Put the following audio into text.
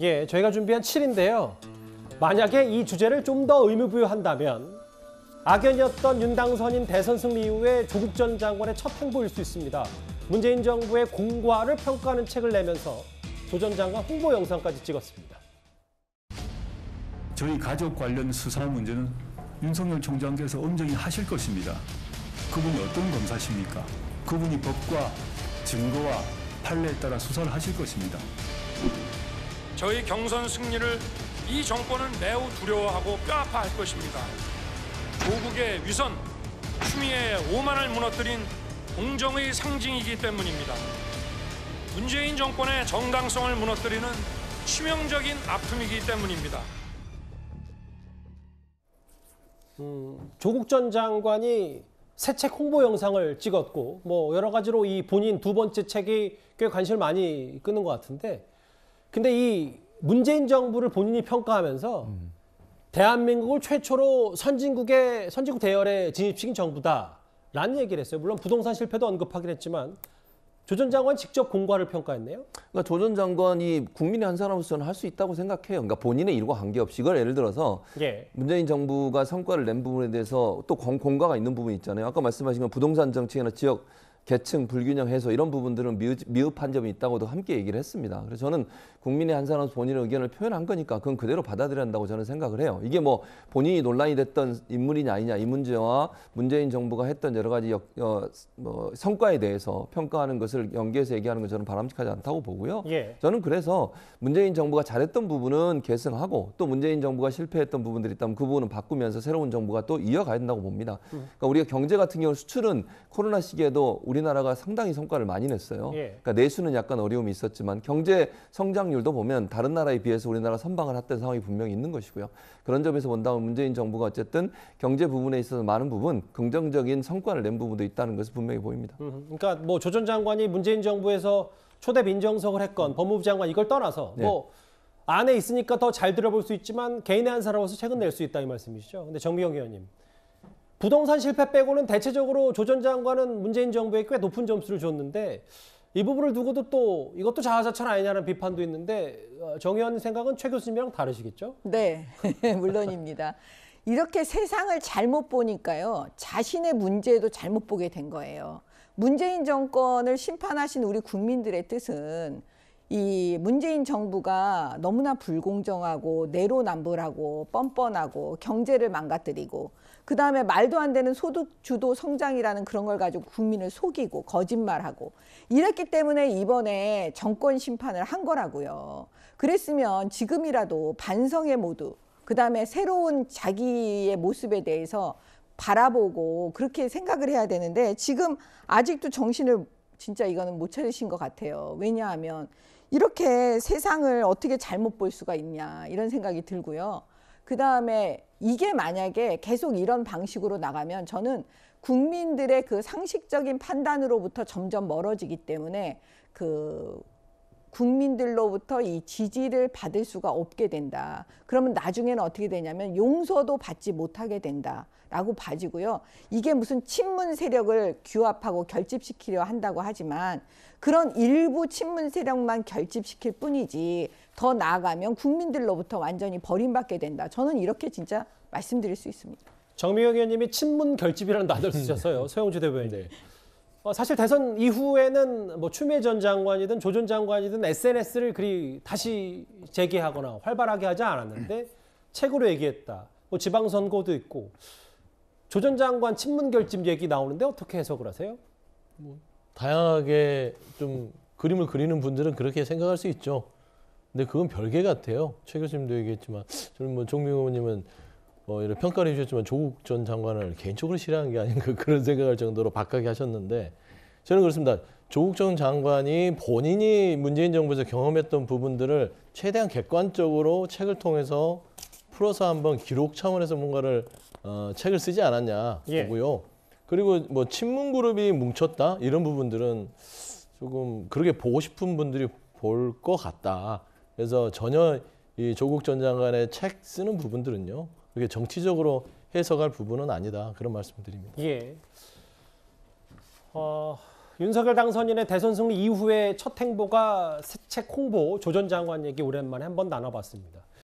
예, 저희가 준비한 7인데요. 만약에 이 주제를 좀 더 의무부여한다면 악연이었던 윤당선인 대선 승리 이후에 조국 전 장관의 첫 행보일 수 있습니다. 문재인 정부의 공과를 평가하는 책을 내면서 조 전 장관 홍보 영상까지 찍었습니다. 저희 가족 관련 수사 문제는 윤석열 총장께서 엄정히 하실 것입니다. 그분이 어떤 검사십니까? 그분이 법과 증거와 판례에 따라 수사를 하실 것입니다. 저희 경선 승리를 이 정권은 매우 두려워하고 뼈아파할 것입니다. 조국의 위선, 추미애 오만을 무너뜨린 공정의 상징이기 때문입니다. 문재인 정권의 정당성을 무너뜨리는 치명적인 아픔이기 때문입니다. 음, 조국 전 장관이 새 책 홍보 영상을 찍었고 뭐 여러 가지로 이 본인 두 번째 책이 꽤 관심을 많이 끄는 것 같은데 근데 이 문재인 정부를 본인이 평가하면서 음. 대한민국을 최초로 선진국의 선진국 대열에 진입시킨 정부다라는 얘기를 했어요. 물론 부동산 실패도 언급하긴 했지만 조전 장관 직접 공과를 평가했네요. 그러니까 조전 장관이 국민의 한 사람으로서는 할 수 있다고 생각해요. 그러니까 본인의 일과 관계없이 이걸 예를 들어서 예. 문재인 정부가 성과를 낸 부분에 대해서 또 공과가 있는 부분이 있잖아요. 아까 말씀하신 건 부동산 정책이나 지역 계층 불균형 해소 이런 부분들은 미흡, 한 점이 있다고도 함께 얘기를 했습니다. 그래서 저는 국민의 한 사람 본인의 의견을 표현한 거니까 그건 그대로 받아들여야 한다고 저는 생각을 해요. 이게 뭐 본인이 논란이 됐던 인물이냐 아니냐 이 문제와 문재인 정부가 했던 여러 가지 역, 어, 뭐 성과에 대해서 평가하는 것을 연계해서 얘기하는 건 저는 바람직하지 않다고 보고요. 예. 저는 그래서 문재인 정부가 잘했던 부분은 계승하고 또 문재인 정부가 실패했던 부분들이 있다면 그 부분은 바꾸면서 새로운 정부가 또 이어가야 된다고 봅니다. 음. 그러니까 우리가 경제 같은 경우 수출은 코로나 시기에도 우리 우리나라가 상당히 성과를 많이 냈어요. 예. 그러니까 내수는 약간 어려움이 있었지만 경제 성장률도 보면 다른 나라에 비해서 우리나라 선방을 했던 상황이 분명히 있는 것이고요. 그런 점에서 본다면 문재인 정부가 어쨌든 경제 부분에 있어서 많은 부분 긍정적인 성과를 낸 부분도 있다는 것을 분명히 보입니다. 음, 그러니까 뭐 조 전 장관이 문재인 정부에서 초대 민정석을 했건 음. 법무부 장관 이걸 떠나서 네. 뭐 안에 있으니까 더 잘 들어볼 수 있지만 개인의 한 사람으로서 책은 낼수 있다 이 말씀이시죠. 근데 정미영 의원님. 부동산 실패 빼고는 대체적으로 조 전 장관은 문재인 정부에 꽤 높은 점수를 줬는데 이 부분을 두고도 또 이것도 자화자찬 아니냐는 비판도 있는데 어, 정 의원 생각은 최 교수님이랑 다르시겠죠? 네, 물론입니다. 이렇게 세상을 잘못 보니까요. 자신의 문제도 잘못 보게 된 거예요. 문재인 정권을 심판하신 우리 국민들의 뜻은 이 문재인 정부가 너무나 불공정하고 내로남불하고 뻔뻔하고 경제를 망가뜨리고 그다음에 말도 안 되는 소득 주도 성장이라는 그런 걸 가지고 국민을 속이고 거짓말하고 이랬기 때문에 이번에 정권 심판을 한 거라고요. 그랬으면 지금이라도 반성의 모두 그다음에 새로운 자기의 모습에 대해서 바라보고 그렇게 생각을 해야 되는데 지금 아직도 정신을 진짜 이거는 못찾으신것 같아요. 왜냐하면 이렇게 세상을 어떻게 잘못 볼 수가 있냐 이런 생각이 들고요. 그 다음에 이게 만약에 계속 이런 방식으로 나가면 저는 국민들의 그 상식적인 판단으로부터 점점 멀어지기 때문에 그 국민들로부터 이 지지를 받을 수가 없게 된다. 그러면 나중에는 어떻게 되냐면 용서도 받지 못하게 된다라고 봐지고요. 이게 무슨 친문 세력을 규합하고 결집시키려 한다고 하지만 그런 일부 친문 세력만 결집시킬 뿐이지 더 나아가면 국민들로부터 완전히 버림받게 된다. 저는 이렇게 진짜 말씀드릴 수 있습니다. 정미영 의원님이 친문 결집이라는 단어를 쓰셨어요. 음. 서영주 대변인. 네. 어, 사실 대선 이후에는 뭐 추미애 전 장관이든 조전 장관이든 SNS를 그리 다시 재개하거나 활발하게 하지 않았는데 책으로 얘기했다. 뭐 지방선거도 있고 조전 장관 친문 결집 얘기 나오는데 어떻게 해석을 하세요? 뭐 다양하게 좀 그림을 그리는 분들은 그렇게 생각할 수 있죠. 근데 그건 별개 같아요. 최 교수님도 얘기했지만 저는 뭐 종민 의원님은 뭐 이런 평가를 해주셨지만 조국 전 장관을 개인적으로 싫어하는 게 아닌가 그런 생각할 정도로 박하게 하셨는데 저는 그렇습니다. 조국 전 장관이 본인이 문재인 정부에서 경험했던 부분들을 최대한 객관적으로 책을 통해서 풀어서 한번 기록 차원에서 뭔가를 어, 책을 쓰지 않았냐 예. 보고요. 그리고 뭐 친문 그룹이 뭉쳤다 이런 부분들은 조금 그렇게 보고 싶은 분들이 볼 것 같다. 그래서 전혀 이 조국 전 장관의 책 쓰는 부분들은요. 그게 정치적으로 해석할 부분은 아니다. 그런 말씀드립니다. 예. 어, 윤석열 당선인의 대선 승리 이후에 첫 행보가 새 책 홍보 조 전 장관 얘기 오랜만에 한번 나눠봤습니다.